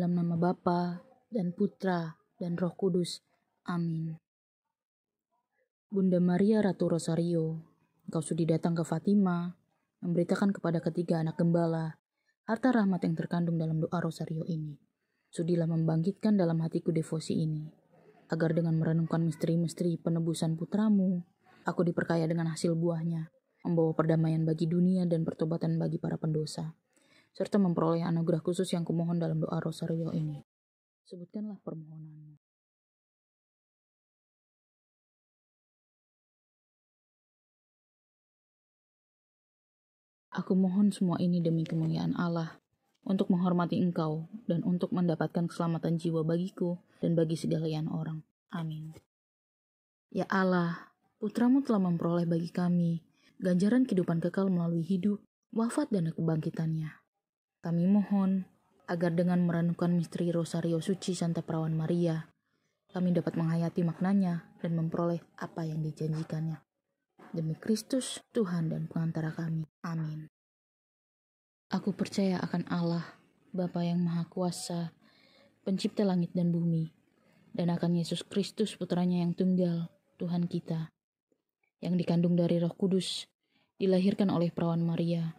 dalam nama Bapa dan Putra dan Roh Kudus. Amin. Bunda Maria Ratu Rosario, engkau sudah datang ke Fatima, memberitakan kepada ketiga anak gembala harta rahmat yang terkandung dalam doa Rosario ini. Sudilah membangkitkan dalam hatiku devosi ini, agar dengan merenungkan misteri-misteri penebusan putramu, aku diperkaya dengan hasil buahnya, membawa perdamaian bagi dunia dan pertobatan bagi para pendosa serta memperoleh anugerah khusus yang kumohon dalam doa Rosario ini. Sebutkanlah permohonanmu. Aku mohon semua ini demi kemuliaan Allah, untuk menghormati Engkau dan untuk mendapatkan keselamatan jiwa bagiku dan bagi segalian orang. Amin. Ya Allah, putramu telah memperoleh bagi kami ganjaran kehidupan kekal melalui hidup, wafat, dan kebangkitannya. Kami mohon agar dengan merenungkan misteri Rosario Suci Santa Perawan Maria, kami dapat menghayati maknanya dan memperoleh apa yang dijanjikannya. Demi Kristus, Tuhan dan pengantara kami. Amin. Aku percaya akan Allah, Bapa yang Maha Kuasa, pencipta langit dan bumi, dan akan Yesus Kristus putranya yang tunggal, Tuhan kita, yang dikandung dari roh kudus, dilahirkan oleh perawan Maria,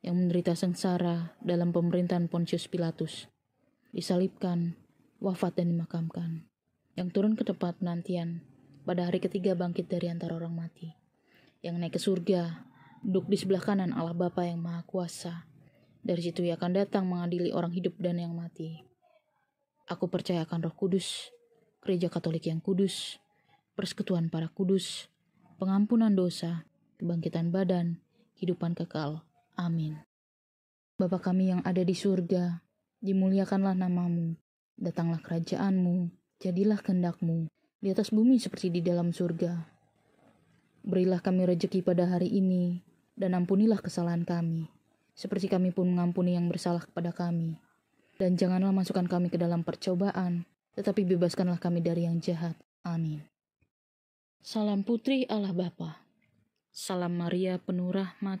yang menderita sengsara dalam pemerintahan Pontius Pilatus, disalibkan, wafat dan dimakamkan, yang turun ke tempat penantian pada hari ketiga bangkit dari antara orang mati, yang naik ke surga, duduk di sebelah kanan Allah Bapa yang Maha Kuasa. Dari situ ia akan datang mengadili orang hidup dan yang mati. Aku percayakan Roh Kudus, Gereja Katolik yang kudus, persekutuan para kudus, pengampunan dosa, kebangkitan badan, kehidupan kekal. Amin. Bapa kami yang ada di surga, dimuliakanlah namamu, datanglah kerajaanmu, jadilah kehendakmu, di atas bumi seperti di dalam surga. Berilah kami rejeki pada hari ini, dan ampunilah kesalahan kami, seperti kami pun mengampuni yang bersalah kepada kami. Dan janganlah masukkan kami ke dalam percobaan, tetapi bebaskanlah kami dari yang jahat. Amin. Salam Putri Allah Bapa. Salam Maria penuh rahmat,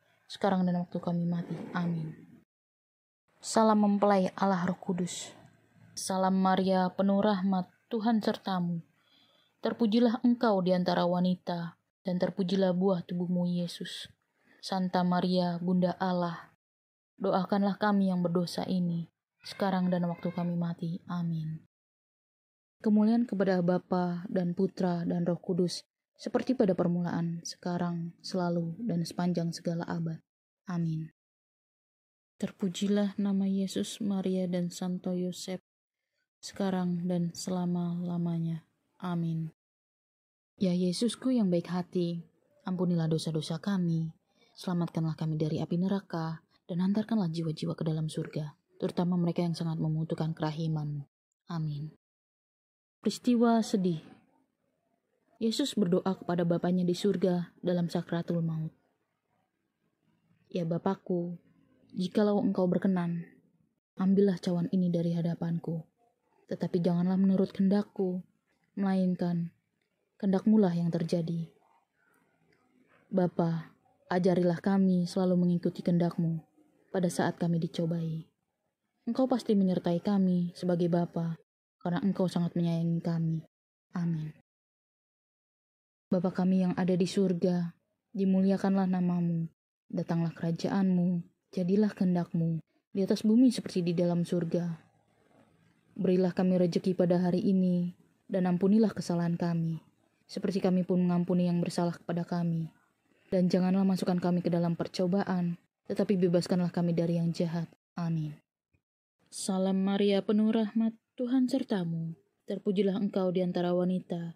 sekarang dan waktu kami mati. Amin. Salam mempelai Allah Roh Kudus. Salam Maria, penuh rahmat, Tuhan sertamu. Terpujilah engkau di antara wanita, dan terpujilah buah tubuhmu, Yesus. Santa Maria, Bunda Allah, doakanlah kami yang berdosa ini, sekarang dan waktu kami mati. Amin. Kemuliaan kepada Bapa dan Putra dan Roh Kudus, seperti pada permulaan, sekarang, selalu, dan sepanjang segala abad. Amin. Terpujilah nama Yesus, Maria, dan Santo Yosef, sekarang dan selama-lamanya. Amin. Ya Yesusku yang baik hati, ampunilah dosa-dosa kami, selamatkanlah kami dari api neraka, dan hantarkanlah jiwa-jiwa ke dalam surga, terutama mereka yang sangat membutuhkan kerahimanmu. Amin. Peristiwa sedih Yesus berdoa kepada Bapaknya di surga dalam sakratul maut. Ya Bapakku, jikalau engkau berkenan, ambillah cawan ini dari hadapanku. Tetapi janganlah menurut kendakku, melainkan kendakmulah yang terjadi. Bapa, ajarilah kami selalu mengikuti kendakmu pada saat kami dicobai. Engkau pasti menyertai kami sebagai Bapa, karena Engkau sangat menyayangi kami. Amin. Bapa kami yang ada di surga, dimuliakanlah namamu, datanglah kerajaanmu, jadilah kehendakmu, di atas bumi seperti di dalam surga. Berilah kami rejeki pada hari ini, dan ampunilah kesalahan kami, seperti kami pun mengampuni yang bersalah kepada kami. Dan janganlah masukkan kami ke dalam percobaan, tetapi bebaskanlah kami dari yang jahat. Amin. Salam Maria penuh rahmat, Tuhan sertamu. Terpujilah engkau di antara wanita,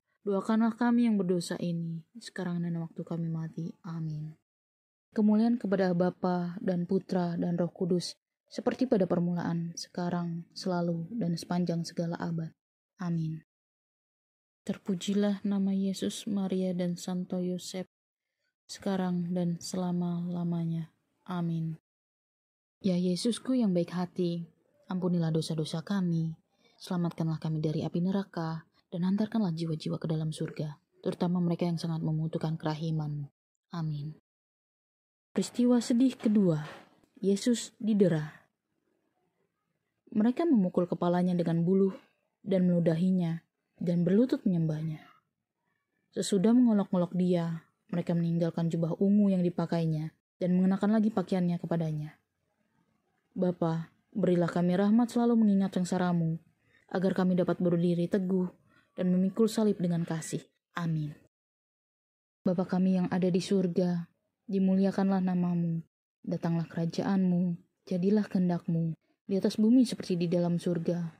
Doakanlah kami yang berdosa ini, sekarang dan waktu kami mati. Amin. Kemuliaan kepada Bapa dan Putra dan Roh Kudus, seperti pada permulaan, sekarang, selalu, dan sepanjang segala abad. Amin. Terpujilah nama Yesus, Maria, dan Santo Yosef, sekarang dan selama-lamanya. Amin. Ya Yesusku yang baik hati, ampunilah dosa-dosa kami, selamatkanlah kami dari api neraka, dan hantarkanlah jiwa-jiwa ke dalam surga, terutama mereka yang sangat membutuhkan kerahiman. Amin. Peristiwa sedih kedua, Yesus didera. Mereka memukul kepalanya dengan bulu dan meludahinya dan berlutut menyembahnya. Sesudah mengolok-olok dia, mereka meninggalkan jubah ungu yang dipakainya dan mengenakan lagi pakaiannya kepadanya. Bapa, berilah kami rahmat selalu mengingat sengsaramu, agar kami dapat berdiri teguh dan memikul salib dengan kasih. Amin. Bapa kami yang ada di surga, dimuliakanlah namamu, datanglah kerajaanmu, jadilah kehendakmu, di atas bumi seperti di dalam surga.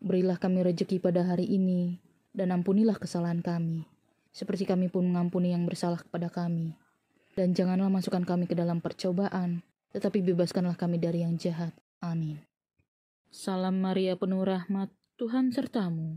Berilah kami rejeki pada hari ini, dan ampunilah kesalahan kami, seperti kami pun mengampuni yang bersalah kepada kami. Dan janganlah masukkan kami ke dalam percobaan, tetapi bebaskanlah kami dari yang jahat. Amin. Salam Maria penuh rahmat, Tuhan sertamu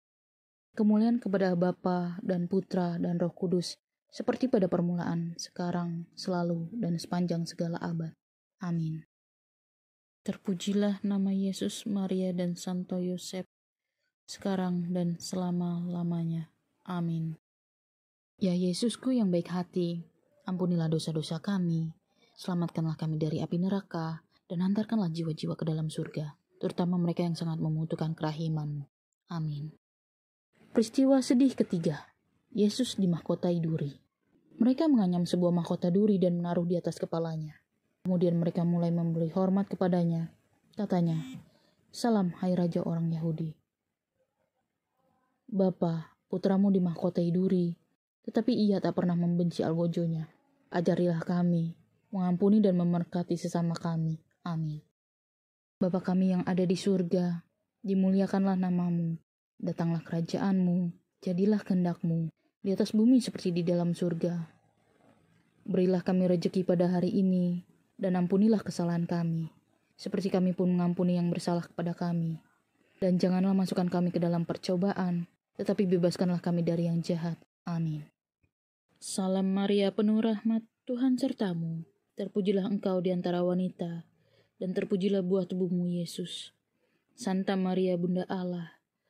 kemuliaan kepada Bapa dan Putra dan Roh Kudus, seperti pada permulaan, sekarang, selalu, dan sepanjang segala abad. Amin. Terpujilah nama Yesus, Maria, dan Santo Yosef, sekarang dan selama-lamanya. Amin. Ya Yesusku yang baik hati, ampunilah dosa-dosa kami, selamatkanlah kami dari api neraka, dan hantarkanlah jiwa-jiwa ke dalam surga, terutama mereka yang sangat membutuhkan kerahimanmu. Amin. Peristiwa sedih ketiga, Yesus di mahkota duri. Mereka menganyam sebuah mahkota duri dan menaruh di atas kepalanya. Kemudian mereka mulai memberi hormat kepadanya. Katanya, Salam hai Raja orang Yahudi. Bapa, putramu di mahkota duri, tetapi ia tak pernah membenci algojonya. Ajarilah kami, mengampuni dan memerkati sesama kami. Amin. Bapa kami yang ada di surga, dimuliakanlah namamu Datanglah kerajaanmu, jadilah kehendakmu, di atas bumi seperti di dalam surga. Berilah kami rejeki pada hari ini, dan ampunilah kesalahan kami, seperti kami pun mengampuni yang bersalah kepada kami. Dan janganlah masukkan kami ke dalam percobaan, tetapi bebaskanlah kami dari yang jahat. Amin. Salam Maria penuh rahmat, Tuhan sertamu. Terpujilah engkau di antara wanita, dan terpujilah buah tubuhmu, Yesus. Santa Maria Bunda Allah,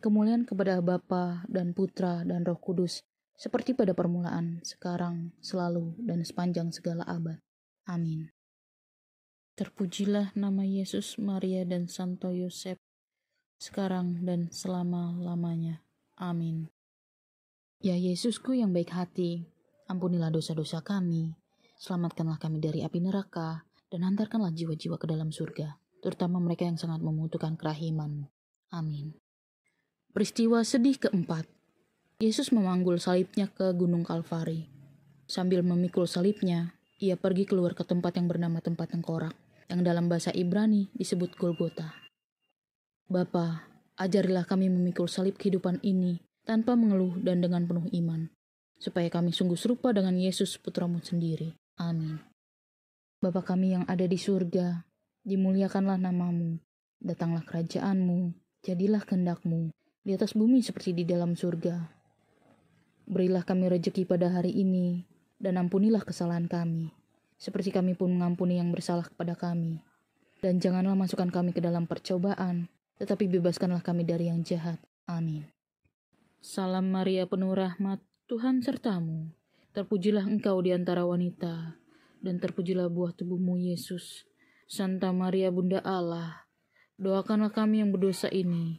Kemuliaan kepada Bapa dan Putra dan Roh Kudus, seperti pada permulaan, sekarang, selalu, dan sepanjang segala abad. Amin. Terpujilah nama Yesus, Maria, dan Santo Yosef, sekarang dan selama-lamanya. Amin. Ya Yesusku yang baik hati, ampunilah dosa-dosa kami, selamatkanlah kami dari api neraka, dan hantarkanlah jiwa-jiwa ke dalam surga, terutama mereka yang sangat membutuhkan kerahimanmu. Amin. Peristiwa sedih keempat. Yesus memanggul salibnya ke Gunung Kalvari. Sambil memikul salibnya, ia pergi keluar ke tempat yang bernama tempat tengkorak, yang dalam bahasa Ibrani disebut Golgota. Bapa, ajarilah kami memikul salib kehidupan ini tanpa mengeluh dan dengan penuh iman, supaya kami sungguh serupa dengan Yesus putramu sendiri. Amin. Bapa kami yang ada di surga, dimuliakanlah namamu, datanglah kerajaanmu, jadilah kehendakmu, di atas bumi seperti di dalam surga. Berilah kami rejeki pada hari ini, dan ampunilah kesalahan kami, seperti kami pun mengampuni yang bersalah kepada kami. Dan janganlah masukkan kami ke dalam percobaan, tetapi bebaskanlah kami dari yang jahat. Amin. Salam Maria penuh rahmat, Tuhan sertamu. Terpujilah engkau di antara wanita, dan terpujilah buah tubuhmu Yesus. Santa Maria Bunda Allah, doakanlah kami yang berdosa ini,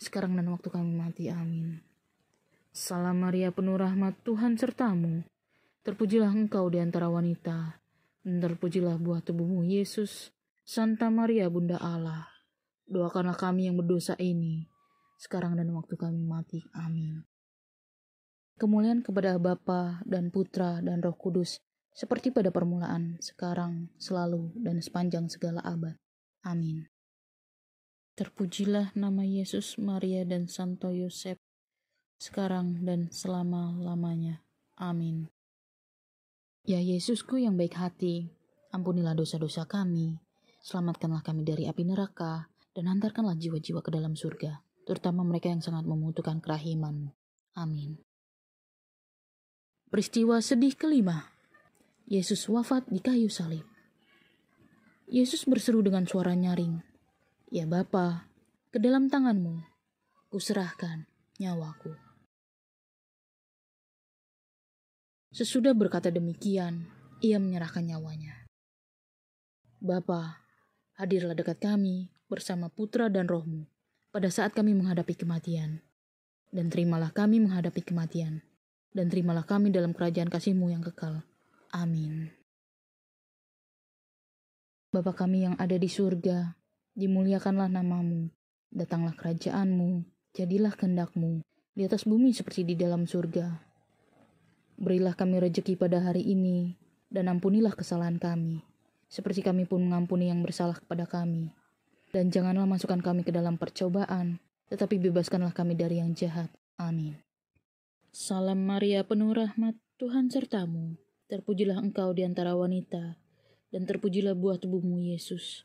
sekarang dan waktu kami mati. Amin. Salam Maria penuh rahmat Tuhan sertamu. Terpujilah engkau di antara wanita, dan terpujilah buah tubuhmu Yesus. Santa Maria Bunda Allah, doakanlah kami yang berdosa ini, sekarang dan waktu kami mati. Amin. Kemuliaan kepada Bapa dan Putra dan Roh Kudus, seperti pada permulaan, sekarang, selalu, dan sepanjang segala abad. Amin. Terpujilah nama Yesus, Maria, dan Santo Yosef, sekarang dan selama-lamanya. Amin. Ya Yesusku yang baik hati, ampunilah dosa-dosa kami, selamatkanlah kami dari api neraka, dan hantarkanlah jiwa-jiwa ke dalam surga, terutama mereka yang sangat membutuhkan kerahiman. Amin. Peristiwa sedih kelima, Yesus wafat di kayu salib. Yesus berseru dengan suara nyaring, Ya Bapa, ke dalam tanganmu kuserahkan nyawaku. Sesudah berkata demikian, ia menyerahkan nyawanya. Bapa, hadirlah dekat kami bersama putra dan rohmu pada saat kami menghadapi kematian. Dan terimalah kami menghadapi kematian. Dan terimalah kami dalam kerajaan kasihmu yang kekal. Amin. Bapa kami yang ada di surga, Dimuliakanlah namamu, datanglah kerajaanmu, jadilah kehendakmu, di atas bumi seperti di dalam surga. Berilah kami rejeki pada hari ini, dan ampunilah kesalahan kami, seperti kami pun mengampuni yang bersalah kepada kami. Dan janganlah masukkan kami ke dalam percobaan, tetapi bebaskanlah kami dari yang jahat. Amin. Salam Maria penuh rahmat, Tuhan sertamu. Terpujilah engkau di antara wanita, dan terpujilah buah tubuhmu, Yesus.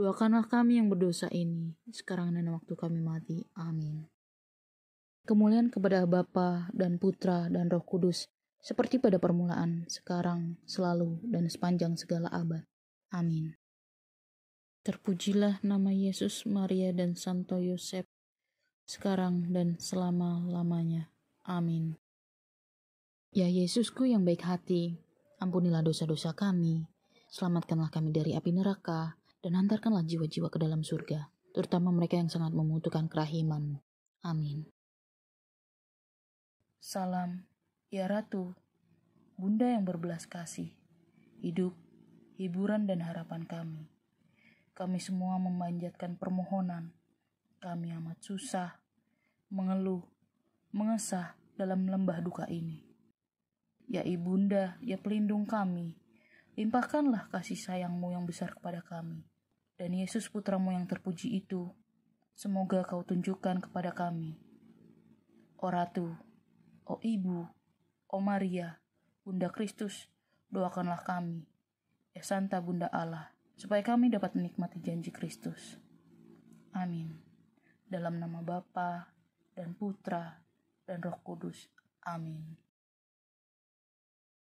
Doakanlah kami yang berdosa ini, sekarang dan waktu kami mati. Amin. Kemuliaan kepada Bapa dan Putra dan Roh Kudus, seperti pada permulaan, sekarang, selalu, dan sepanjang segala abad. Amin. Terpujilah nama Yesus, Maria, dan Santo Yosef, sekarang dan selama-lamanya. Amin. Ya Yesusku yang baik hati, ampunilah dosa-dosa kami, selamatkanlah kami dari api neraka, dan hantarkanlah jiwa-jiwa ke dalam surga, terutama mereka yang sangat membutuhkan kerahiman. Amin. Salam, ya Ratu, Bunda yang berbelas kasih, hidup, hiburan, dan harapan kami. Kami semua memanjatkan permohonan. Kami amat susah, mengeluh, mengesah dalam lembah duka ini. Ya Ibunda, ya pelindung kami, Limpahkanlah kasih sayangmu yang besar kepada kami, dan Yesus putramu yang terpuji itu, semoga kau tunjukkan kepada kami. O Ratu, O Ibu, O Maria, Bunda Kristus, doakanlah kami, ya Santa Bunda Allah, supaya kami dapat menikmati janji Kristus. Amin. Dalam nama Bapa dan Putra dan Roh Kudus. Amin.